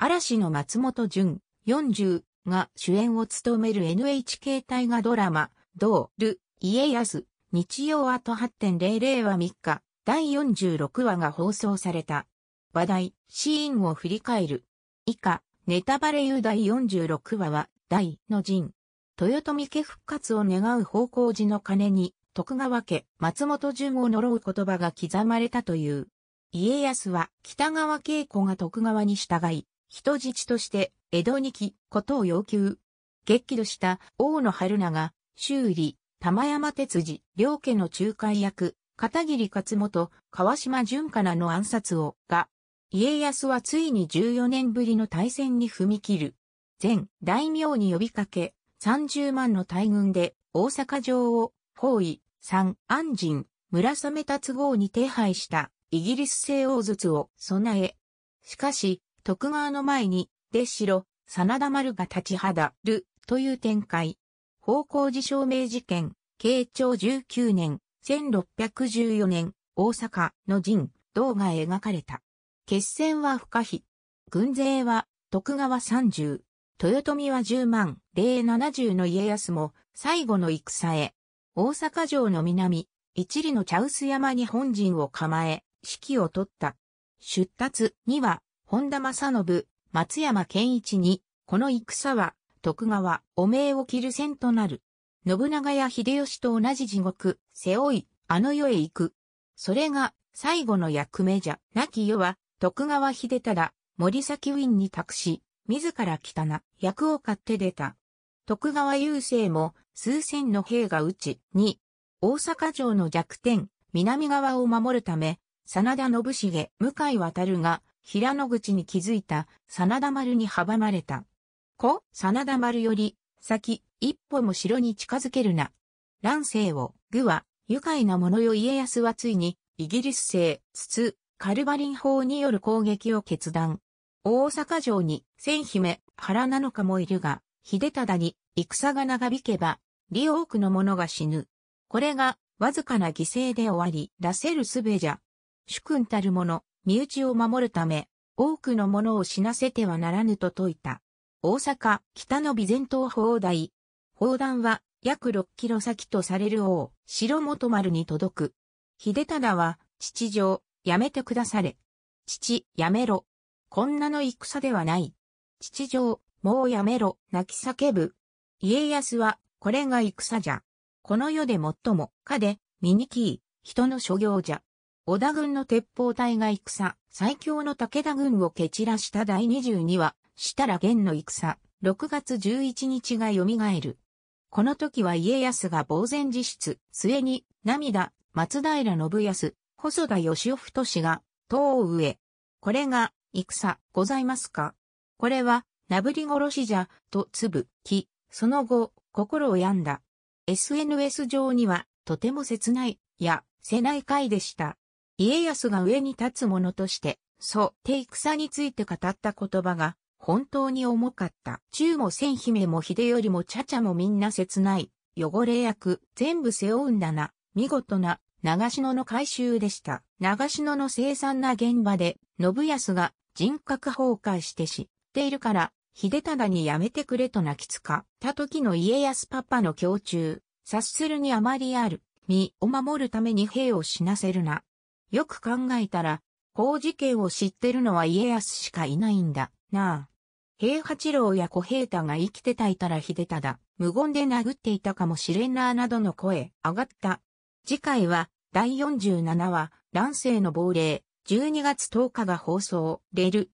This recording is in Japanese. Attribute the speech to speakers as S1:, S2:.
S1: 嵐の松本潤40が主演を務める NHK 大河ドラマ、ドール、家康、日曜あと8.00は3日、第46話が放送された。話題、シーンを振り返る。以下、ネタバレ言う第46話は、大の陣。豊臣家復活を願う方向寺の鐘に、徳川家、松本潤を呪う言葉が刻まれたという。家康は北川稽古が徳川に従い、人質として江戸に来、ことを要求。激怒した大野春が、修理、玉山哲司、両家の仲介役、片桐勝元、川島淳香らの暗殺を、が、家康はついに14年ぶりの大戦に踏み切る。全大名に呼びかけ、30万の大軍で大阪城を包囲、三安人、村雨達号に手配したイギリス製王術を備え。しかし、徳川の前に、弟子ろ、真田丸が立ちはだる、という展開。方向寺証明事件、慶長19年、1614年、大阪の陣、銅が描かれた。決戦は不可避。軍勢は、徳川30、豊臣は10万、0 70の家康も、最後の戦へ。大阪城の南、一里の茶臼山に本陣を構え、指揮を取った。出立には、本田正信、松山健一に、この戦は、徳川、汚名を着る戦となる。信長や秀吉と同じ地獄、背負い、あの世へ行く。それが、最後の役目じゃ、亡き世は、徳川秀忠、森崎ウィンに託し、自ら来たな、役を買って出た。徳川雄星も、数千の兵が討ち、に、大阪城の弱点、南側を守るため、真田信繁、向井渡るが、平野口に気づいた、真田丸に阻まれた。子、真田丸より、先、一歩も城に近づけるな。乱世を、愚は、愉快なものよ家康はついに、イギリス製、筒、カルバリン法による攻撃を決断。大阪城に、千姫、原なのかもいるが、秀忠に、戦が長引けば、利多くの者が死ぬ。これが、わずかな犠牲で終わり、出せるすべじゃ。主君たる者、身内を守るため、多くの者を死なせてはならぬと説いた。大阪、北の備前島砲台。砲弾は約6キロ先とされる王、城本丸に届く。秀忠は、父上、やめてくだされ。父、やめろ。こんなの戦ではない。父上、もうやめろ、泣き叫ぶ。家康は、これが戦じゃ。この世で最も、かで、醜い、人の所業じゃ。織田軍の鉄砲隊が戦、最強の武田軍を蹴散らした第22話、設楽源の戦、6月11日が蘇る。この時は家康が呆然自失、末に、涙、松平信康、細田義夫太氏が、党を植え。これが、戦、ございますかこれは、なぶり殺しじゃ、とつぶ、き、その後、心を病んだ。SNS 上には、とても切ない、や、せない回でした。家康が上に立つ者として、そう、手戦について語った言葉が、本当に重かった。中も千姫も秀よりも茶々もみんな切ない。汚れ役、全部背負うんだな。見事な、長篠の改修でした。長篠の凄惨な現場で、信康が人格崩壊して知っているから、秀忠にやめてくれと泣きつか、た時の家康パパの胸中、察するにあまりある、身を守るために兵を死なせるな。よく考えたら、法事件を知ってるのは家康しかいないんだ、なあ。平八郎や小平太が生きてたいたら秀忠、無言で殴っていたかもしれんななどの声、上がった。次回は、第47話、乱世の亡霊、12月10日が放送、れる。